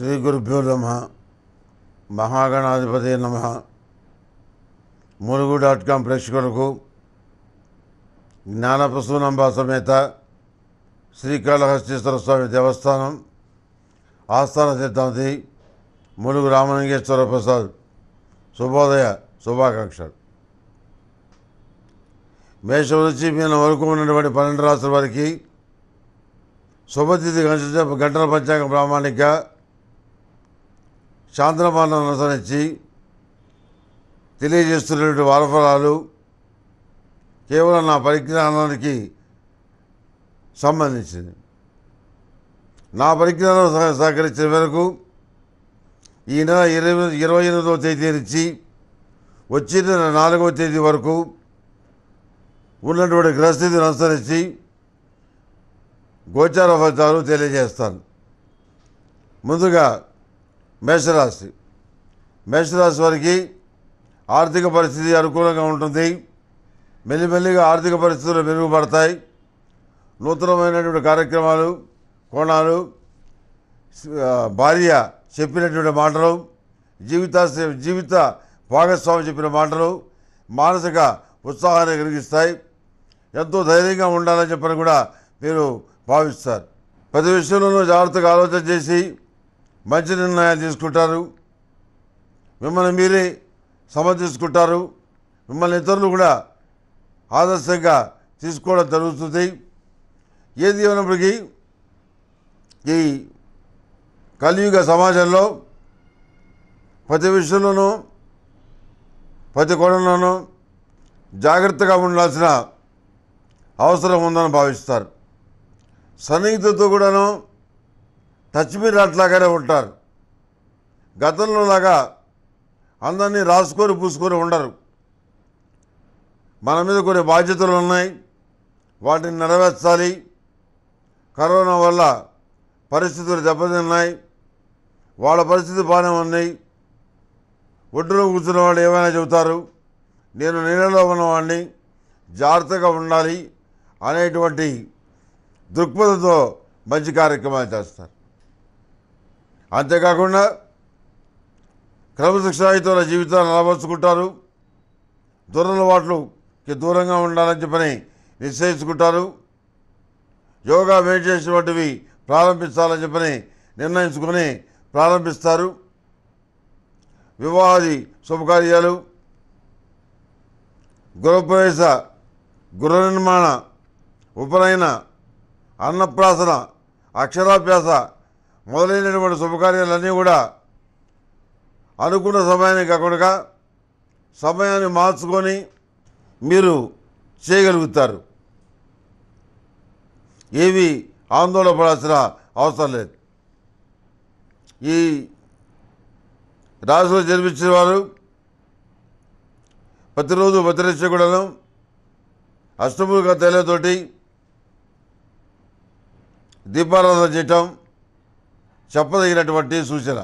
శ్రీ గురుభ్యో నమ మహాగణాధిపతి నమ ములుగు డాట్ కామ్ ప్రేక్షకులకు జ్ఞానపశునంబ సమేత శ్రీకాళహస్తీశ్వర స్వామి దేవస్థానం ఆస్థాన సిద్ధాంతి ములుగు రామలింగేశ్వర ప్రసాద్ శుభోదయ శుభాకాంక్షలు మేషం నుంచి మీన వరకు ఉన్నటువంటి పన్నెండు రాష్ట్రాల వారికి శుభతిథి గంట గంటల పంచాంగ ప్రామాణిక చాంద్రమానం అనుసరించి తెలియజేస్తున్నటువంటి వారఫలాలు కేవలం నా పరిజ్ఞానానికి సంబంధించింది నా పరిజ్ఞానం సహకరించిన మేరకు ఈ నెల ఇరవై ఇరవై ఎనిమిదవ తేదీ నుంచి వచ్చే నెల నాలుగవ తేదీ వరకు ఉన్నటువంటి గ్రహస్థితిని అనుసరించి గోచార ఫలితాలు తెలియజేస్తాను ముందుగా మేషరాశి మేషరాశి వారికి ఆర్థిక పరిస్థితి అనుకూలంగా ఉంటుంది మెల్లిమెల్లిగా ఆర్థిక పరిస్థితులు మెరుగుపడతాయి నూతనమైనటువంటి కార్యక్రమాలు కోణాలు భార్య చెప్పినటువంటి మాటలు జీవిత జీవిత భాగస్వామి చెప్పిన మాటలు మానసిక ఉత్సాహాన్ని కలిగిస్తాయి ఎంతో ధైర్యంగా ఉండాలని చెప్పని కూడా మీరు భావిస్తారు ప్రతి విషయంలోనూ జాగ్రత్తగా ఆలోచన చేసి మంచి నిర్ణయాలు తీసుకుంటారు మిమ్మల్ని మీరే సమర్థించుకుంటారు మిమ్మల్ని ఇతరులు కూడా ఆదర్శంగా తీసుకోవడం జరుగుతుంది ఏది అయినప్పటికీ ఈ కలియుగ సమాజంలో ప్రతి విషయంలోనూ ప్రతి కోణంలోనూ జాగ్రత్తగా ఉండాల్సిన అవసరం ఉందని భావిస్తారు సన్నిహితులతో కూడాను టచ్ మీద అట్లాగానే ఉంటారు గతంలోలాగా అందరినీ రాసుకొని పూసుకొని ఉండరు మన మీద కొన్ని బాధ్యతలు ఉన్నాయి వాటిని నెరవేర్చాలి కరోనా వల్ల పరిస్థితులు దెబ్బతిన్నాయి వాళ్ళ పరిస్థితి బాగానే ఉన్నాయి ఒడ్డులో కూర్చున్న వాళ్ళు ఏమైనా చెబుతారు నేను నీళ్ళలో ఉన్నవాడిని జాగ్రత్తగా ఉండాలి అనేటువంటి దృక్పథంతో మంచి కార్యక్రమాలు చేస్తారు అంతేకాకుండా క్రమశిక్షణాయుతల జీవితాన్ని అలవర్చుకుంటారు దురలవాట్లుకి దూరంగా ఉండాలని చెప్పని నిశ్చయించుకుంటారు యోగా మెడిటేషన్ వంటివి ప్రారంభించాలని చెప్పని నిర్ణయించుకొని ప్రారంభిస్తారు వివాహాది శుభకార్యాలు గృహప్రవేశ గృహ నిర్మాణ ఉపనయన అన్నప్రాసన అక్షరాభ్యాస మొదలైనటువంటి శుభకార్యాలన్నీ కూడా అనుకున్న సమయానికి కాకుండా సమయాన్ని మార్చుకొని మీరు చేయగలుగుతారు ఏవి ఆందోళన పడాల్సిన అవసరం లేదు ఈ రాశిలో జన్మించిన వారు ప్రతిరోజు భద్రేశ్వరుడను అష్టములుగా తేలతోటి దీపారాధన చేయటం చెప్పదగినటువంటి సూచన